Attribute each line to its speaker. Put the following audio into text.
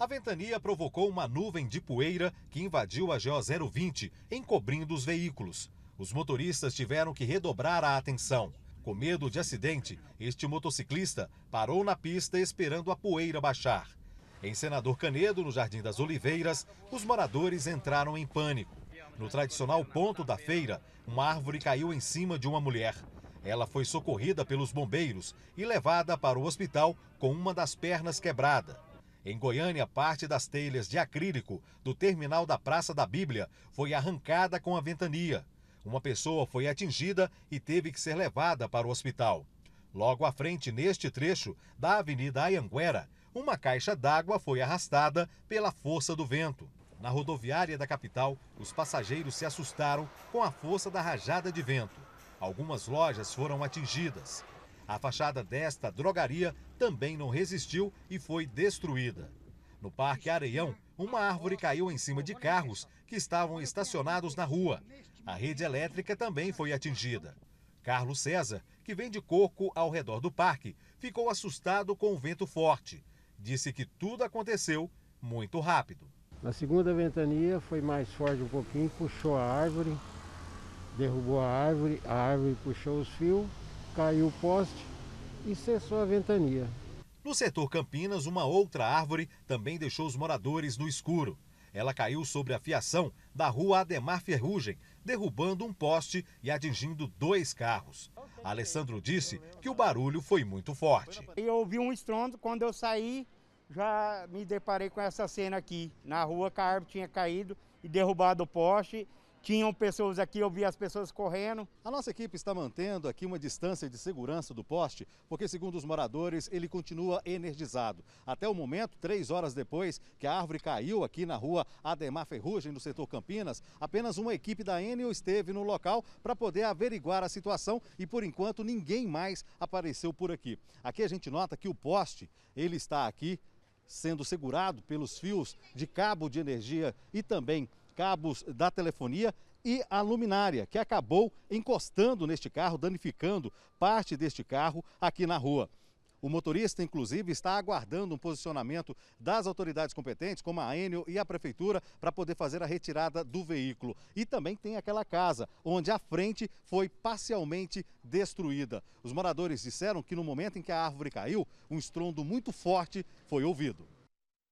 Speaker 1: A ventania provocou uma nuvem de poeira que invadiu a GO 020, encobrindo os veículos. Os motoristas tiveram que redobrar a atenção. Com medo de acidente, este motociclista parou na pista esperando a poeira baixar. Em Senador Canedo, no Jardim das Oliveiras, os moradores entraram em pânico. No tradicional ponto da feira, uma árvore caiu em cima de uma mulher. Ela foi socorrida pelos bombeiros e levada para o hospital com uma das pernas quebrada. Em Goiânia, parte das telhas de acrílico do terminal da Praça da Bíblia foi arrancada com a ventania. Uma pessoa foi atingida e teve que ser levada para o hospital. Logo à frente, neste trecho da Avenida Ayanguera, uma caixa d'água foi arrastada pela força do vento. Na rodoviária da capital, os passageiros se assustaram com a força da rajada de vento. Algumas lojas foram atingidas. A fachada desta drogaria também não resistiu e foi destruída. No Parque Areião, uma árvore caiu em cima de carros que estavam estacionados na rua. A rede elétrica também foi atingida. Carlos César, que vende coco ao redor do parque, ficou assustado com o vento forte. Disse que tudo aconteceu muito rápido.
Speaker 2: Na segunda ventania foi mais forte um pouquinho, puxou a árvore, derrubou a árvore, a árvore puxou os fios caiu o poste e cessou a ventania. No setor Campinas, uma
Speaker 1: outra árvore também deixou os moradores no escuro. Ela caiu sobre a fiação da rua Ademar Ferrugem, derrubando um poste e atingindo dois carros. Alessandro disse que o barulho foi muito forte. Eu ouvi um estrondo, quando eu saí, já me deparei com essa cena aqui. Na rua, a árvore tinha caído e derrubado o poste tinham pessoas aqui, eu vi as pessoas correndo. A nossa equipe está mantendo aqui uma distância de segurança do poste, porque segundo os moradores, ele continua energizado. Até o momento, três horas depois que a árvore caiu aqui na rua Ademar Ferrugem, no setor Campinas, apenas uma equipe da Enel esteve no local para poder averiguar a situação e por enquanto ninguém mais apareceu por aqui. Aqui a gente nota que o poste, ele está aqui sendo segurado pelos fios de cabo de energia e também cabos da telefonia e a luminária, que acabou encostando neste carro, danificando parte deste carro aqui na rua. O motorista, inclusive, está aguardando um posicionamento das autoridades competentes, como a Enel e a Prefeitura, para poder fazer a retirada do veículo. E também tem aquela casa, onde a frente foi parcialmente destruída. Os moradores disseram que no momento em que a árvore caiu, um estrondo muito forte foi ouvido.